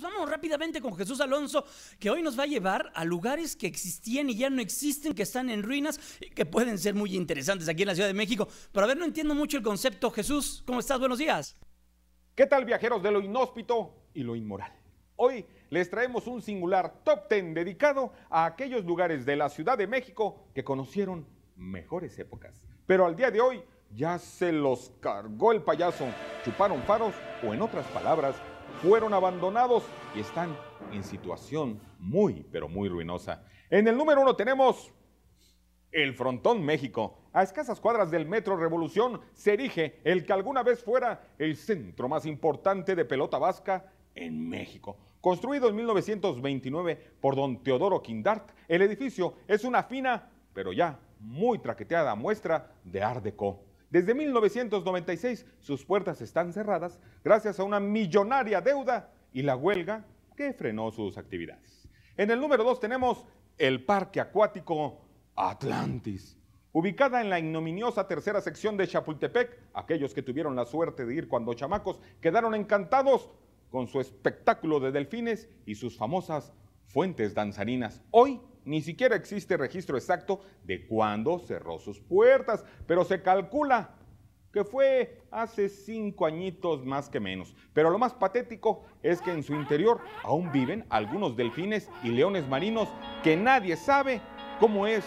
vamos rápidamente con Jesús Alonso, que hoy nos va a llevar a lugares que existían y ya no existen, que están en ruinas y que pueden ser muy interesantes aquí en la Ciudad de México. Pero a ver, no entiendo mucho el concepto. Jesús, ¿cómo estás? Buenos días. ¿Qué tal viajeros de lo inhóspito y lo inmoral? Hoy les traemos un singular top ten dedicado a aquellos lugares de la Ciudad de México que conocieron mejores épocas. Pero al día de hoy ya se los cargó el payaso, chuparon faros o en otras palabras, fueron abandonados y están en situación muy, pero muy ruinosa. En el número uno tenemos el Frontón México. A escasas cuadras del Metro Revolución se erige el que alguna vez fuera el centro más importante de pelota vasca en México. Construido en 1929 por don Teodoro Kindart, el edificio es una fina, pero ya muy traqueteada muestra de Art Deco. Desde 1996 sus puertas están cerradas gracias a una millonaria deuda y la huelga que frenó sus actividades. En el número 2 tenemos el Parque Acuático Atlantis. Ubicada en la ignominiosa tercera sección de Chapultepec, aquellos que tuvieron la suerte de ir cuando chamacos quedaron encantados con su espectáculo de delfines y sus famosas fuentes danzarinas. Hoy ni siquiera existe registro exacto de cuándo cerró sus puertas, pero se calcula que fue hace cinco añitos más que menos. Pero lo más patético es que en su interior aún viven algunos delfines y leones marinos que nadie sabe cómo es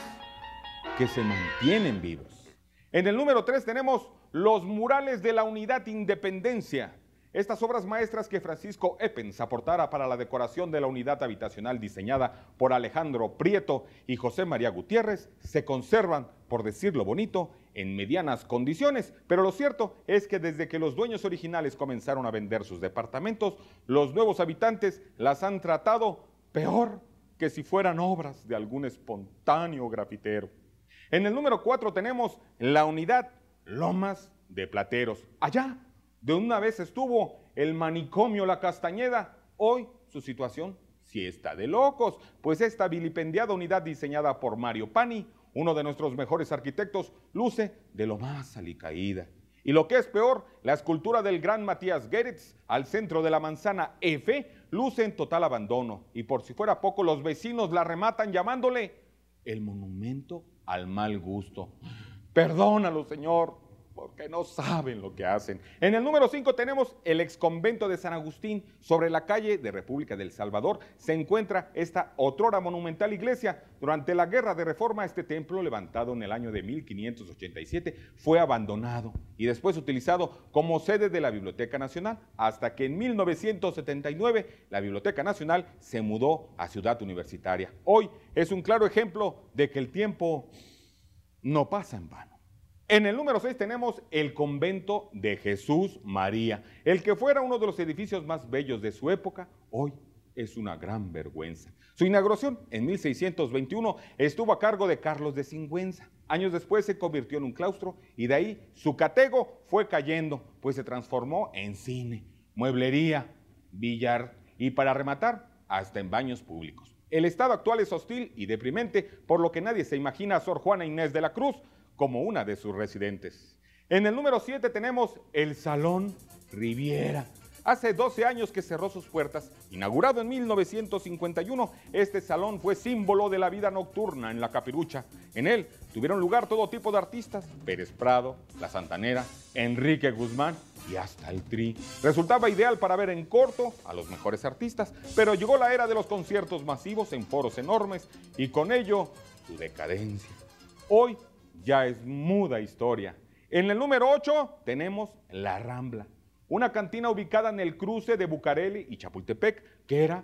que se mantienen vivos. En el número 3 tenemos los murales de la Unidad Independencia. Estas obras maestras que Francisco Eppens aportara para la decoración de la unidad habitacional diseñada por Alejandro Prieto y José María Gutiérrez se conservan, por decirlo bonito, en medianas condiciones, pero lo cierto es que desde que los dueños originales comenzaron a vender sus departamentos, los nuevos habitantes las han tratado peor que si fueran obras de algún espontáneo grafitero. En el número 4 tenemos la unidad Lomas de Plateros, allá de una vez estuvo el manicomio La Castañeda, hoy su situación sí está de locos, pues esta vilipendiada unidad diseñada por Mario Pani, uno de nuestros mejores arquitectos, luce de lo más alicaída. Y lo que es peor, la escultura del gran Matías Goeritz al centro de la manzana F luce en total abandono. Y por si fuera poco, los vecinos la rematan llamándole el monumento al mal gusto. Perdónalo, Señor, que no saben lo que hacen. En el número 5 tenemos el ex convento de San Agustín. Sobre la calle de República del Salvador se encuentra esta otrora monumental iglesia. Durante la Guerra de Reforma, este templo, levantado en el año de 1587, fue abandonado y después utilizado como sede de la Biblioteca Nacional, hasta que en 1979 la Biblioteca Nacional se mudó a Ciudad Universitaria. Hoy es un claro ejemplo de que el tiempo no pasa en vano. En el número 6 tenemos el convento de Jesús María, el que fuera uno de los edificios más bellos de su época, hoy es una gran vergüenza. Su inauguración en 1621 estuvo a cargo de Carlos de Singüenza. Años después se convirtió en un claustro y de ahí su catego fue cayendo, pues se transformó en cine, mueblería, billar y para rematar, hasta en baños públicos. El estado actual es hostil y deprimente, por lo que nadie se imagina a Sor Juana Inés de la Cruz como una de sus residentes. En el número 7 tenemos el Salón Riviera. Hace 12 años que cerró sus puertas, inaugurado en 1951, este salón fue símbolo de la vida nocturna en la Capirucha. En él tuvieron lugar todo tipo de artistas, Pérez Prado, La Santanera, Enrique Guzmán y hasta el Tri. Resultaba ideal para ver en corto a los mejores artistas, pero llegó la era de los conciertos masivos en foros enormes y con ello su decadencia. Hoy ya es muda historia. En el número 8 tenemos La Rambla, una cantina ubicada en el cruce de Bucareli y Chapultepec, que era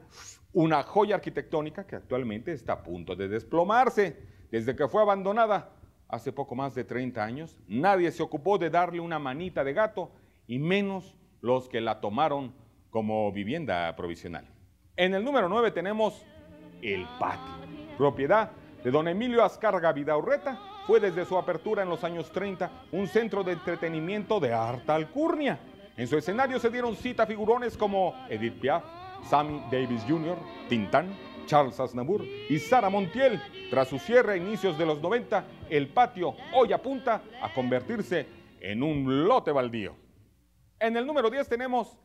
una joya arquitectónica que actualmente está a punto de desplomarse. Desde que fue abandonada hace poco más de 30 años, nadie se ocupó de darle una manita de gato y menos los que la tomaron como vivienda provisional. En el número 9 tenemos El Patio, propiedad de don Emilio Azcarga Vidaurreta fue desde su apertura en los años 30 un centro de entretenimiento de harta alcurnia. En su escenario se dieron cita figurones como Edith Piaf, Sammy Davis Jr., Tintán, Charles Aznavour y Sara Montiel. Tras su cierre a inicios de los 90, el patio hoy apunta a convertirse en un lote baldío. En el número 10 tenemos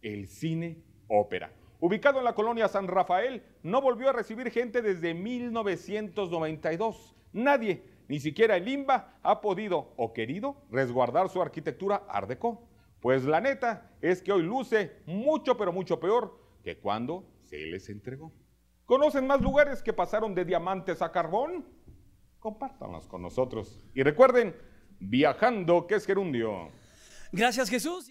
el cine ópera ubicado en la colonia San Rafael, no volvió a recibir gente desde 1992. Nadie, ni siquiera el IMBA, ha podido o querido resguardar su arquitectura ardeco. Pues la neta es que hoy luce mucho, pero mucho peor que cuando se les entregó. ¿Conocen más lugares que pasaron de diamantes a carbón? Compártanlos con nosotros. Y recuerden, viajando que es gerundio. Gracias Jesús.